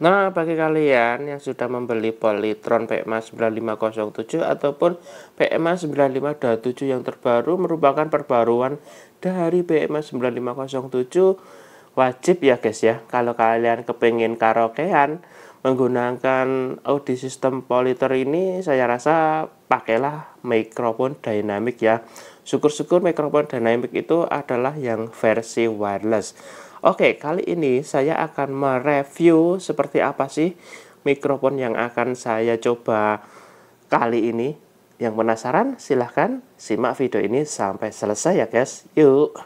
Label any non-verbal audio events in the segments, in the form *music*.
Nah, bagi kalian yang sudah membeli Polytron PMA 9507 ataupun PMA 9527 yang terbaru merupakan perbaruan dari PMA 9507 wajib ya guys ya kalau kalian kepingin karaokean menggunakan audio sistem Polytron ini saya rasa pakailah mikrofon dynamic ya syukur-syukur mikrofon dynamic itu adalah yang versi wireless Oke, kali ini saya akan mereview seperti apa sih mikrofon yang akan saya coba kali ini. Yang penasaran silahkan simak video ini sampai selesai ya guys. Yuk!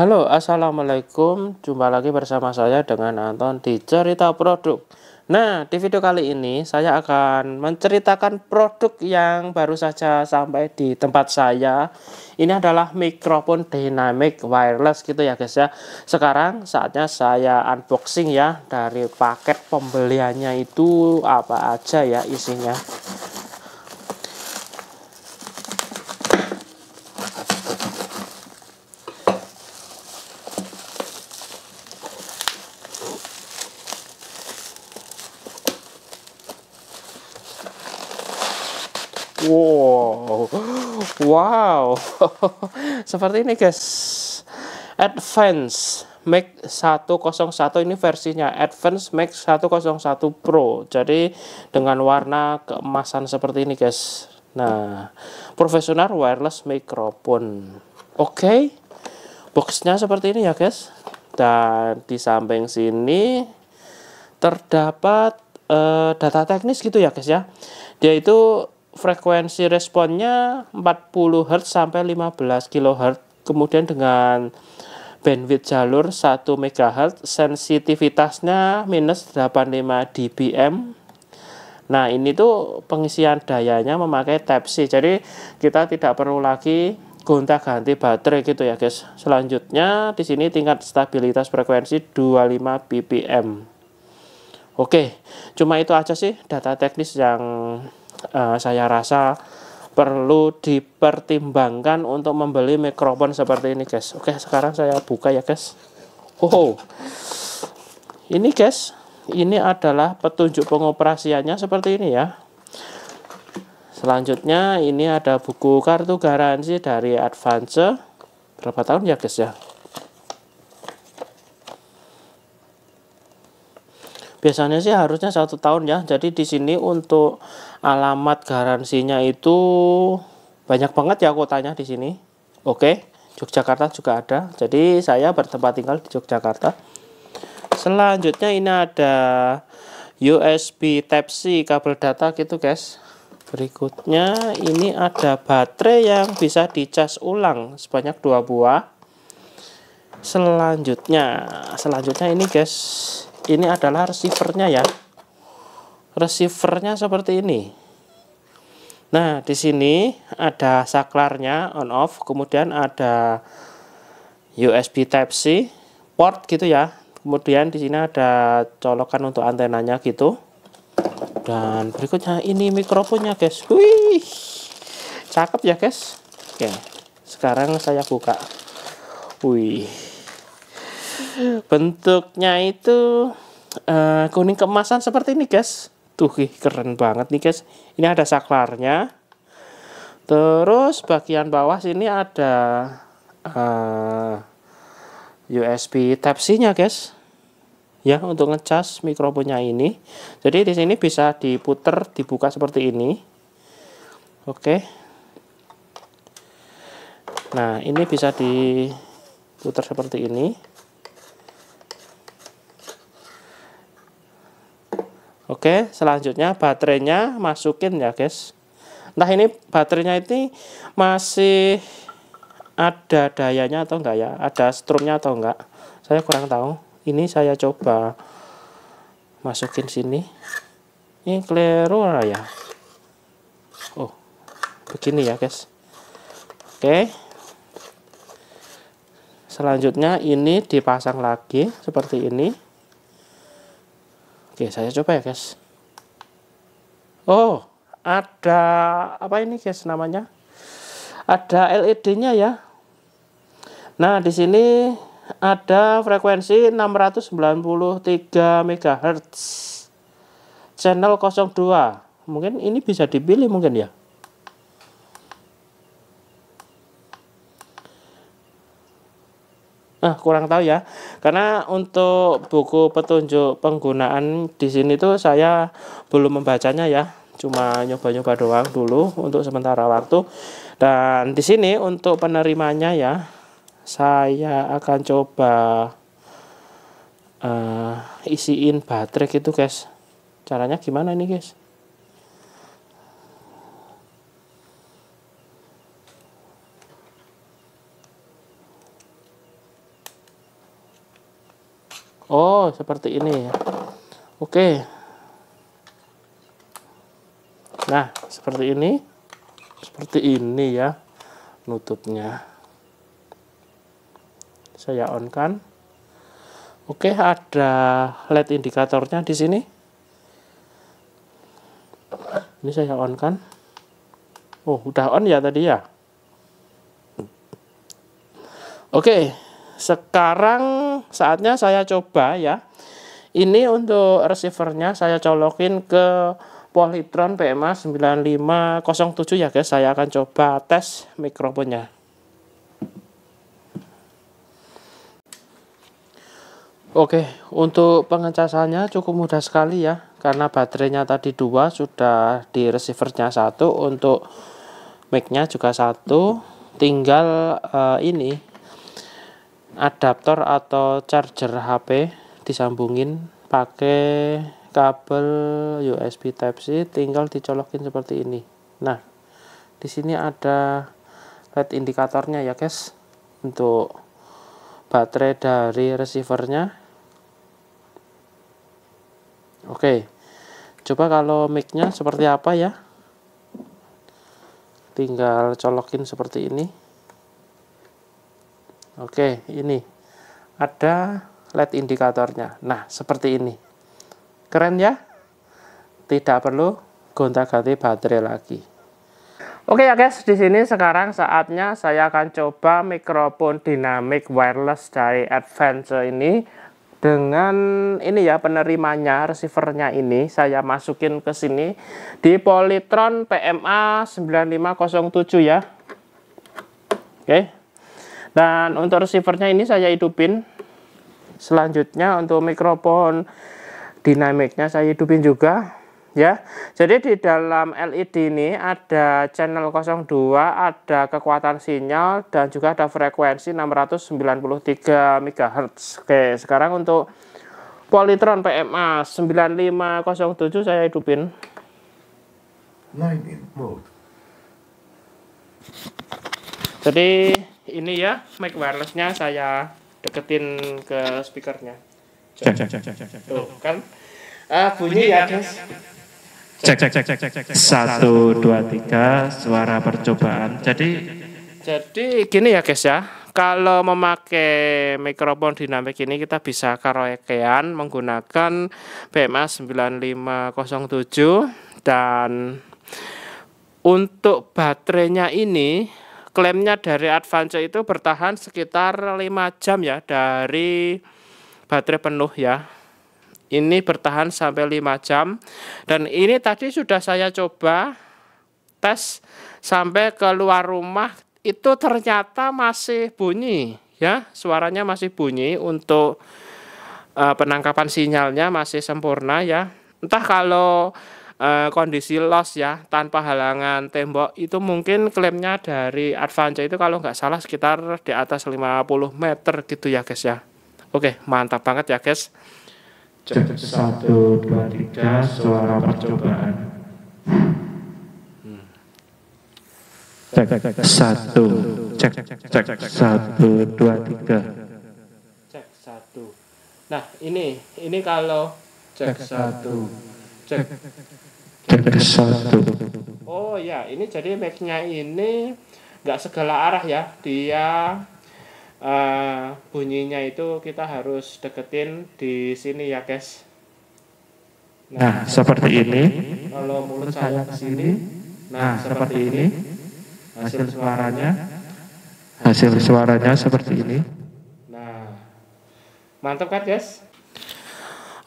Halo, Assalamualaikum. Jumpa lagi bersama saya dengan Anton di Cerita Produk. Nah, di video kali ini saya akan menceritakan produk yang baru saja sampai di tempat saya. Ini adalah mikrofon dynamic wireless gitu ya guys ya. Sekarang saatnya saya unboxing ya dari paket pembeliannya itu apa aja ya isinya. Wow, wow, *laughs* seperti ini guys. Advance Mac 101 ini versinya Advance Mac 101 Pro. Jadi dengan warna keemasan seperti ini guys. Nah, profesional wireless microphone. Oke, okay. boxnya seperti ini ya guys. Dan di samping sini terdapat uh, data teknis gitu ya guys ya. Dia itu frekuensi responnya 40 Hz sampai 15 kHz. Kemudian dengan bandwidth jalur 1 MHz, sensitivitasnya minus 85 dBm. Nah, ini tuh pengisian dayanya memakai Type-C. Jadi, kita tidak perlu lagi gonta-ganti baterai gitu ya, guys. Selanjutnya, di sini tingkat stabilitas frekuensi 25 ppm. Oke, cuma itu aja sih data teknis yang uh, saya rasa perlu dipertimbangkan untuk membeli mikrofon seperti ini guys oke sekarang saya buka ya guys oh ini guys ini adalah petunjuk pengoperasiannya seperti ini ya selanjutnya ini ada buku kartu garansi dari Advance berapa tahun ya guys ya biasanya sih harusnya satu tahun ya jadi di sini untuk alamat garansinya itu banyak banget ya kotanya di sini oke Yogyakarta juga ada jadi saya bertempat tinggal di Yogyakarta selanjutnya ini ada USB Type-C kabel data gitu guys berikutnya ini ada baterai yang bisa dicas ulang sebanyak dua buah selanjutnya selanjutnya ini guys ini adalah receivernya ya receivernya seperti ini nah di sini ada saklarnya on off kemudian ada USB Type C port gitu ya kemudian di sini ada colokan untuk antenanya gitu dan berikutnya ini mikrofonnya guys wih cakep ya guys oke sekarang saya buka wih bentuknya itu uh, kuning kemasan seperti ini guys tuh keren banget nih guys ini ada saklarnya terus bagian bawah sini ada uh, eh, USB Type C nya guys ya untuk ngecas mikrofonnya ini jadi di sini bisa diputer dibuka seperti ini oke nah ini bisa diputar seperti ini Oke, selanjutnya baterainya masukin ya, guys. Nah, ini baterainya ini masih ada dayanya atau enggak ya? Ada strumnya atau enggak? Saya kurang tahu. Ini saya coba masukin sini. Ini keliru ya. Oh, begini ya, guys. Oke. Selanjutnya ini dipasang lagi seperti ini. Oke, saya coba ya, guys. Oh, ada apa ini, guys, namanya? Ada LED-nya ya. Nah, di sini ada frekuensi 693 MHz. Channel 02. Mungkin ini bisa dipilih mungkin ya. eh, kurang tahu ya karena untuk buku petunjuk penggunaan di sini tuh saya belum membacanya ya cuma nyoba-nyoba doang dulu untuk sementara waktu dan di sini untuk penerimanya ya saya akan coba uh, isiin baterai itu guys caranya gimana ini guys Oh, seperti ini ya. Oke. Nah, seperti ini. Seperti ini ya nutupnya. Saya on kan. Oke, ada LED indikatornya di sini. Ini saya on kan. Oh, udah on ya tadi ya. Oke, sekarang saatnya saya coba ya ini untuk receivernya saya colokin ke Polytron PMA 9507 ya guys saya akan coba tes mikrofonnya Oke untuk pengecasannya cukup mudah sekali ya karena baterainya tadi dua sudah di receivernya satu untuk micnya juga satu tinggal uh, ini adaptor atau charger HP disambungin pakai kabel USB Type C tinggal dicolokin seperti ini. Nah, di sini ada LED indikatornya ya, guys. Untuk baterai dari receivernya. Oke. Coba kalau mic-nya seperti apa ya? Tinggal colokin seperti ini. Oke, ini ada LED indikatornya. Nah, seperti ini. Keren ya? Tidak perlu gonta-ganti baterai lagi. Oke ya guys, di sini sekarang saatnya saya akan coba mikrofon dinamik wireless dari Adventure ini dengan ini ya penerimanya receivernya ini saya masukin ke sini di Polytron PMA 9507 ya. Oke. Dan untuk receivernya ini saya hidupin. Selanjutnya untuk mikrofon dinamiknya saya hidupin juga ya. Jadi di dalam LED ini ada channel 02, ada kekuatan sinyal dan juga ada frekuensi 693 MHz. Oke, sekarang untuk Polytron PMA 9507 saya hidupin. Line in Jadi ini ya mic wirelessnya saya deketin ke speakernya cek cek cek cek cek tuh kan ah bunyi, bunyi ya guys cek cek cek cek cek cek satu dua tiga suara percobaan jadi jadi gini ya guys ya kalau memakai mikrofon dinamik ini kita bisa karaokean menggunakan PMA 9507 dan untuk baterainya ini klaimnya dari Advance itu bertahan sekitar 5 jam ya dari baterai penuh ya. Ini bertahan sampai 5 jam dan ini tadi sudah saya coba tes sampai keluar rumah itu ternyata masih bunyi ya, suaranya masih bunyi untuk uh, penangkapan sinyalnya masih sempurna ya. Entah kalau uh, kondisi loss ya tanpa halangan tembok itu mungkin klaimnya dari Advance itu kalau nggak salah sekitar di atas 50 meter gitu ya guys ya oke mantap banget ya guys cek satu dua tiga suara percobaan cek satu cek cek satu dua tiga cek satu nah ini ini kalau cek satu cek Oh ya, ini jadi mac nya ini nggak segala arah ya. Dia uh, bunyinya itu kita harus deketin di sini ya, guys. Nah, nah seperti ini. Kalau mulut saya ke sini, nah, nah seperti ini. Hasil suaranya, hasil suaranya seperti ini. Nah, mantap kan, guys?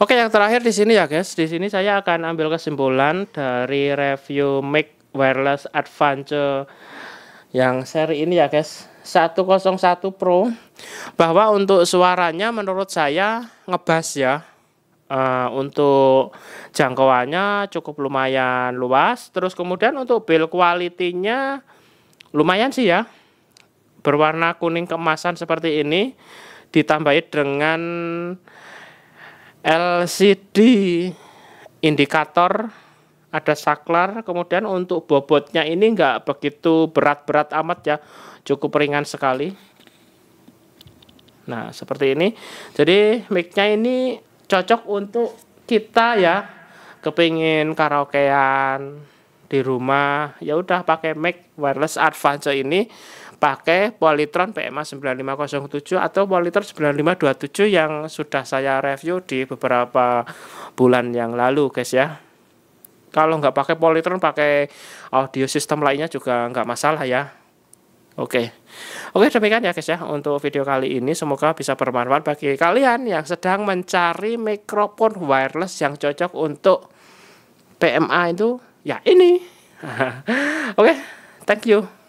Oke, yang terakhir di sini ya, guys. Di sini saya akan ambil kesimpulan dari review mic wireless adventure yang seri ini ya, guys. 101 Pro bahwa untuk suaranya menurut saya ngebas ya. Uh, untuk jangkauannya cukup lumayan luas. Terus kemudian untuk build quality-nya lumayan sih ya. Berwarna kuning kemasan seperti ini ditambahi dengan LCD indikator ada saklar kemudian untuk bobotnya ini enggak begitu berat-berat amat ya cukup ringan sekali nah seperti ini jadi micnya ini cocok untuk kita ya kepingin karaokean di rumah ya udah pakai mic wireless Advance ini pakai Polytron PMA9507 atau Polytron 9527 yang sudah saya review di beberapa bulan yang lalu guys ya kalau nggak pakai Polytron pakai audio system lainnya juga nggak masalah ya Oke, oke demikian ya guys ya untuk video kali ini semoga bisa bermanfaat bagi kalian yang sedang mencari mikrofon wireless yang cocok untuk PMA itu ya ini. *laughs* oke, thank you.